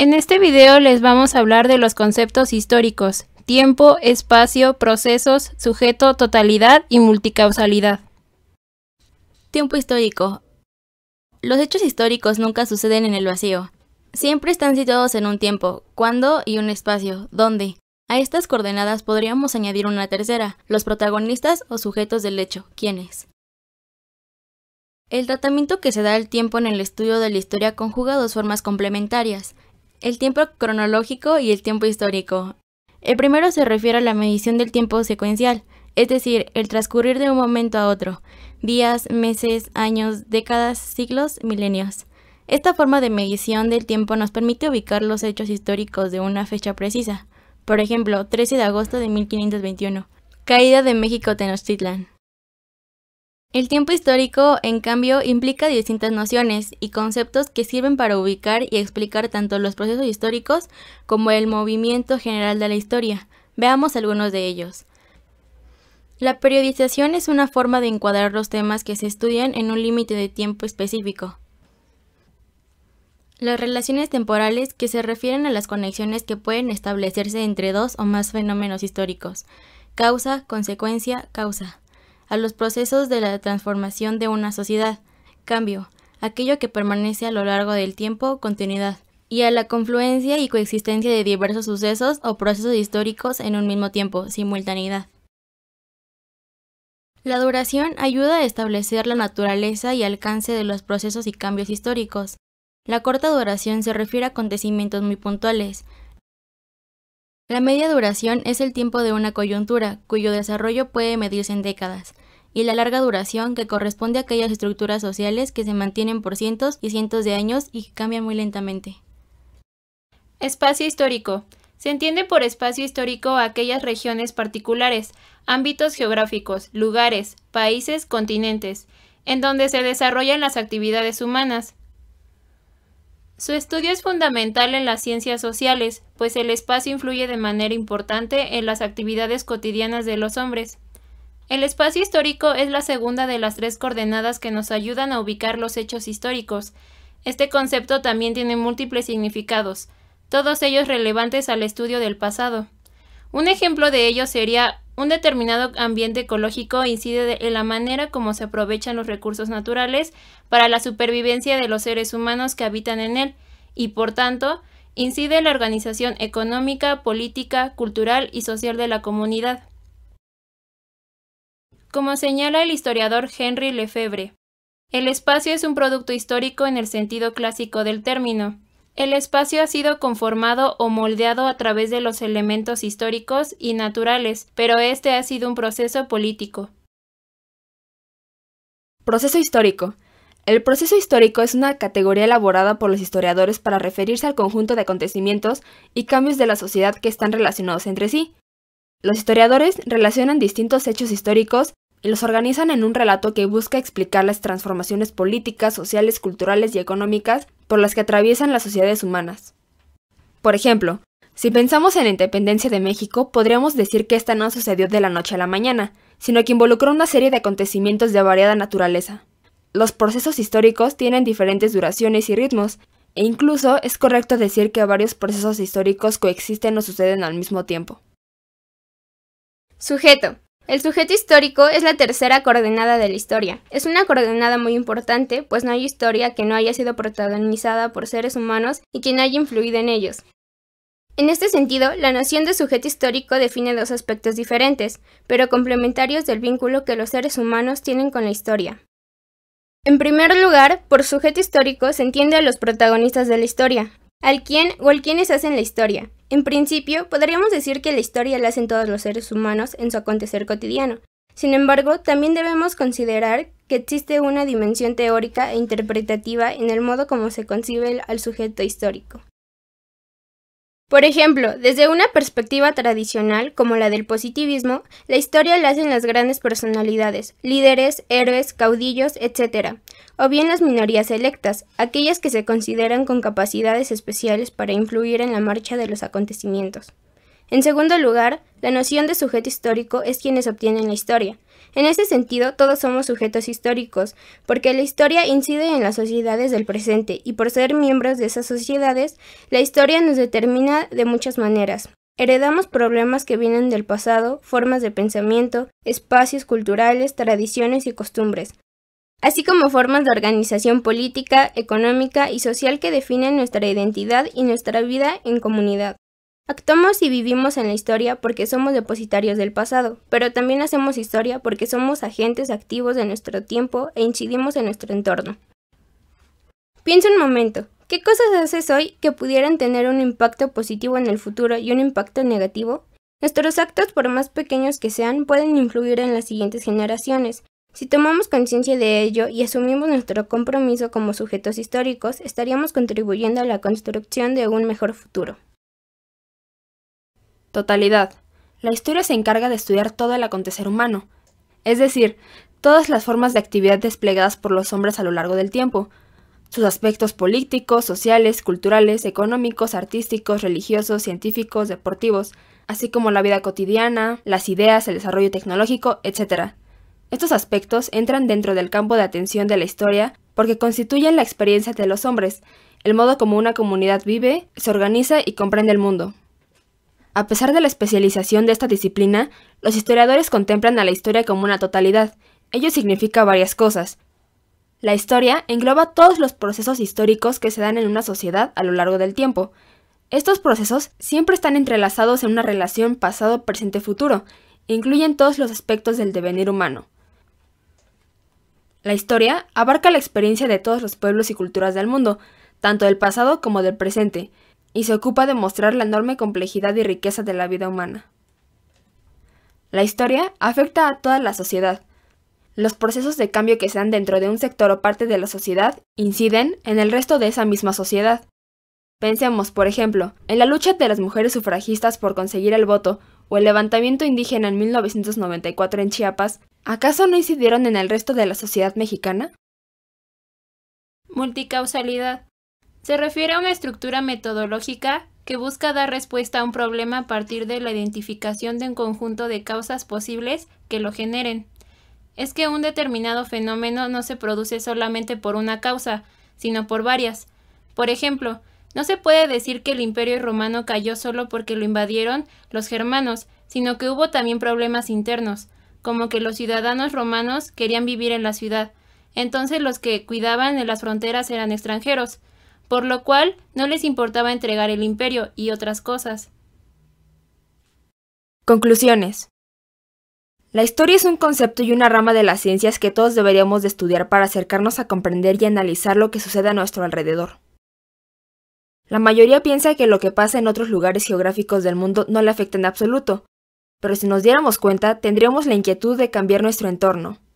En este video les vamos a hablar de los conceptos históricos, tiempo, espacio, procesos, sujeto, totalidad y multicausalidad. Tiempo histórico. Los hechos históricos nunca suceden en el vacío. Siempre están situados en un tiempo, cuándo y un espacio, dónde. A estas coordenadas podríamos añadir una tercera, los protagonistas o sujetos del hecho, quiénes. El tratamiento que se da al tiempo en el estudio de la historia conjuga dos formas complementarias, el tiempo cronológico y el tiempo histórico. El primero se refiere a la medición del tiempo secuencial, es decir, el transcurrir de un momento a otro, días, meses, años, décadas, siglos, milenios. Esta forma de medición del tiempo nos permite ubicar los hechos históricos de una fecha precisa, por ejemplo, 13 de agosto de 1521, caída de México Tenochtitlan. El tiempo histórico, en cambio, implica distintas nociones y conceptos que sirven para ubicar y explicar tanto los procesos históricos como el movimiento general de la historia. Veamos algunos de ellos. La periodización es una forma de encuadrar los temas que se estudian en un límite de tiempo específico. Las relaciones temporales que se refieren a las conexiones que pueden establecerse entre dos o más fenómenos históricos. Causa, consecuencia, causa a los procesos de la transformación de una sociedad, cambio, aquello que permanece a lo largo del tiempo, continuidad, y a la confluencia y coexistencia de diversos sucesos o procesos históricos en un mismo tiempo, simultaneidad. La duración ayuda a establecer la naturaleza y alcance de los procesos y cambios históricos. La corta duración se refiere a acontecimientos muy puntuales, la media duración es el tiempo de una coyuntura, cuyo desarrollo puede medirse en décadas, y la larga duración, que corresponde a aquellas estructuras sociales que se mantienen por cientos y cientos de años y que cambian muy lentamente. Espacio histórico. Se entiende por espacio histórico aquellas regiones particulares, ámbitos geográficos, lugares, países, continentes, en donde se desarrollan las actividades humanas, su estudio es fundamental en las ciencias sociales, pues el espacio influye de manera importante en las actividades cotidianas de los hombres. El espacio histórico es la segunda de las tres coordenadas que nos ayudan a ubicar los hechos históricos. Este concepto también tiene múltiples significados, todos ellos relevantes al estudio del pasado. Un ejemplo de ello sería un determinado ambiente ecológico incide en la manera como se aprovechan los recursos naturales para la supervivencia de los seres humanos que habitan en él y, por tanto, incide en la organización económica, política, cultural y social de la comunidad. Como señala el historiador Henry Lefebvre, el espacio es un producto histórico en el sentido clásico del término, el espacio ha sido conformado o moldeado a través de los elementos históricos y naturales, pero este ha sido un proceso político. Proceso histórico. El proceso histórico es una categoría elaborada por los historiadores para referirse al conjunto de acontecimientos y cambios de la sociedad que están relacionados entre sí. Los historiadores relacionan distintos hechos históricos y los organizan en un relato que busca explicar las transformaciones políticas, sociales, culturales y económicas por las que atraviesan las sociedades humanas. Por ejemplo, si pensamos en la independencia de México, podríamos decir que esta no sucedió de la noche a la mañana, sino que involucró una serie de acontecimientos de variada naturaleza. Los procesos históricos tienen diferentes duraciones y ritmos, e incluso es correcto decir que varios procesos históricos coexisten o suceden al mismo tiempo. Sujeto. El sujeto histórico es la tercera coordenada de la historia. Es una coordenada muy importante, pues no hay historia que no haya sido protagonizada por seres humanos y que no haya influido en ellos. En este sentido, la noción de sujeto histórico define dos aspectos diferentes, pero complementarios del vínculo que los seres humanos tienen con la historia. En primer lugar, por sujeto histórico se entiende a los protagonistas de la historia, al quién o al quiénes hacen la historia. En principio, podríamos decir que la historia la hacen todos los seres humanos en su acontecer cotidiano. Sin embargo, también debemos considerar que existe una dimensión teórica e interpretativa en el modo como se concibe al sujeto histórico. Por ejemplo, desde una perspectiva tradicional como la del positivismo, la historia la hacen las grandes personalidades, líderes, héroes, caudillos, etc., o bien las minorías electas, aquellas que se consideran con capacidades especiales para influir en la marcha de los acontecimientos. En segundo lugar, la noción de sujeto histórico es quienes obtienen la historia, en ese sentido, todos somos sujetos históricos, porque la historia incide en las sociedades del presente, y por ser miembros de esas sociedades, la historia nos determina de muchas maneras. Heredamos problemas que vienen del pasado, formas de pensamiento, espacios culturales, tradiciones y costumbres, así como formas de organización política, económica y social que definen nuestra identidad y nuestra vida en comunidad. Actuamos y vivimos en la historia porque somos depositarios del pasado, pero también hacemos historia porque somos agentes activos de nuestro tiempo e incidimos en nuestro entorno. Piensa un momento, ¿qué cosas haces hoy que pudieran tener un impacto positivo en el futuro y un impacto negativo? Nuestros actos, por más pequeños que sean, pueden influir en las siguientes generaciones. Si tomamos conciencia de ello y asumimos nuestro compromiso como sujetos históricos, estaríamos contribuyendo a la construcción de un mejor futuro. Totalidad. La historia se encarga de estudiar todo el acontecer humano, es decir, todas las formas de actividad desplegadas por los hombres a lo largo del tiempo, sus aspectos políticos, sociales, culturales, económicos, artísticos, religiosos, científicos, deportivos, así como la vida cotidiana, las ideas, el desarrollo tecnológico, etc. Estos aspectos entran dentro del campo de atención de la historia porque constituyen la experiencia de los hombres, el modo como una comunidad vive, se organiza y comprende el mundo. A pesar de la especialización de esta disciplina, los historiadores contemplan a la historia como una totalidad. Ello significa varias cosas. La historia engloba todos los procesos históricos que se dan en una sociedad a lo largo del tiempo. Estos procesos siempre están entrelazados en una relación pasado-presente-futuro, e incluyen todos los aspectos del devenir humano. La historia abarca la experiencia de todos los pueblos y culturas del mundo, tanto del pasado como del presente, y se ocupa de mostrar la enorme complejidad y riqueza de la vida humana. La historia afecta a toda la sociedad. Los procesos de cambio que se dan dentro de un sector o parte de la sociedad inciden en el resto de esa misma sociedad. Pensemos, por ejemplo, en la lucha de las mujeres sufragistas por conseguir el voto o el levantamiento indígena en 1994 en Chiapas, ¿acaso no incidieron en el resto de la sociedad mexicana? Multicausalidad. Se refiere a una estructura metodológica que busca dar respuesta a un problema a partir de la identificación de un conjunto de causas posibles que lo generen. Es que un determinado fenómeno no se produce solamente por una causa, sino por varias. Por ejemplo, no se puede decir que el imperio romano cayó solo porque lo invadieron los germanos, sino que hubo también problemas internos, como que los ciudadanos romanos querían vivir en la ciudad, entonces los que cuidaban de las fronteras eran extranjeros, por lo cual no les importaba entregar el imperio y otras cosas. Conclusiones. La historia es un concepto y una rama de las ciencias que todos deberíamos de estudiar para acercarnos a comprender y analizar lo que sucede a nuestro alrededor. La mayoría piensa que lo que pasa en otros lugares geográficos del mundo no le afecta en absoluto, pero si nos diéramos cuenta tendríamos la inquietud de cambiar nuestro entorno,